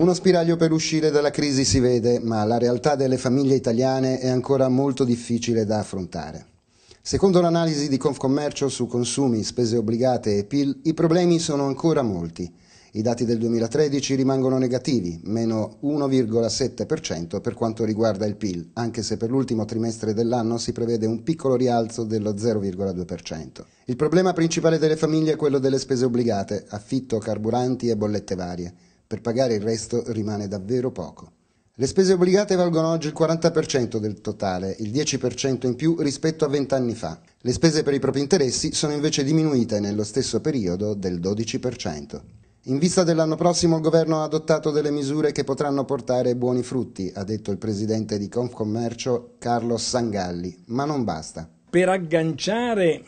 Uno spiraglio per uscire dalla crisi si vede, ma la realtà delle famiglie italiane è ancora molto difficile da affrontare. Secondo l'analisi di Confcommercio su consumi, spese obbligate e PIL, i problemi sono ancora molti. I dati del 2013 rimangono negativi, meno 1,7% per quanto riguarda il PIL, anche se per l'ultimo trimestre dell'anno si prevede un piccolo rialzo dello 0,2%. Il problema principale delle famiglie è quello delle spese obbligate, affitto, carburanti e bollette varie. Per pagare il resto rimane davvero poco. Le spese obbligate valgono oggi il 40% del totale, il 10% in più rispetto a 20 anni fa. Le spese per i propri interessi sono invece diminuite nello stesso periodo del 12%. In vista dell'anno prossimo il governo ha adottato delle misure che potranno portare buoni frutti, ha detto il presidente di Confcommercio Carlos Sangalli, ma non basta. Per agganciare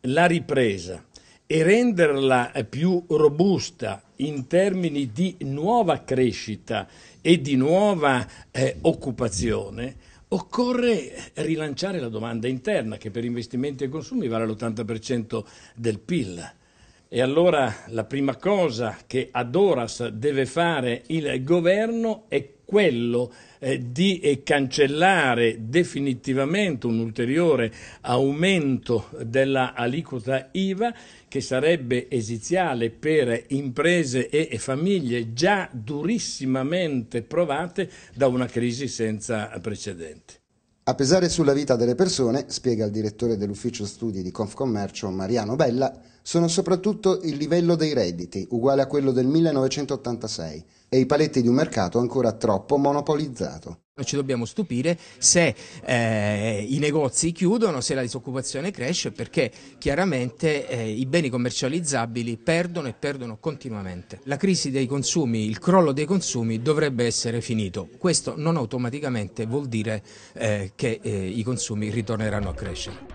la ripresa e renderla eh, più robusta in termini di nuova crescita e di nuova eh, occupazione, occorre rilanciare la domanda interna che per investimenti e consumi vale l'80% del PIL. E allora la prima cosa che ad Oras deve fare il governo è quello eh, di eh, cancellare definitivamente un ulteriore aumento della aliquota IVA che sarebbe esiziale per imprese e famiglie già durissimamente provate da una crisi senza precedenti. A pesare sulla vita delle persone, spiega il direttore dell'ufficio studi di Confcommercio Mariano Bella, sono soprattutto il livello dei redditi, uguale a quello del 1986, e i paletti di un mercato ancora troppo monopolizzato. Noi ci dobbiamo stupire se eh, i negozi chiudono, se la disoccupazione cresce, perché chiaramente eh, i beni commercializzabili perdono e perdono continuamente. La crisi dei consumi, il crollo dei consumi dovrebbe essere finito. Questo non automaticamente vuol dire eh, che eh, i consumi ritorneranno a crescere.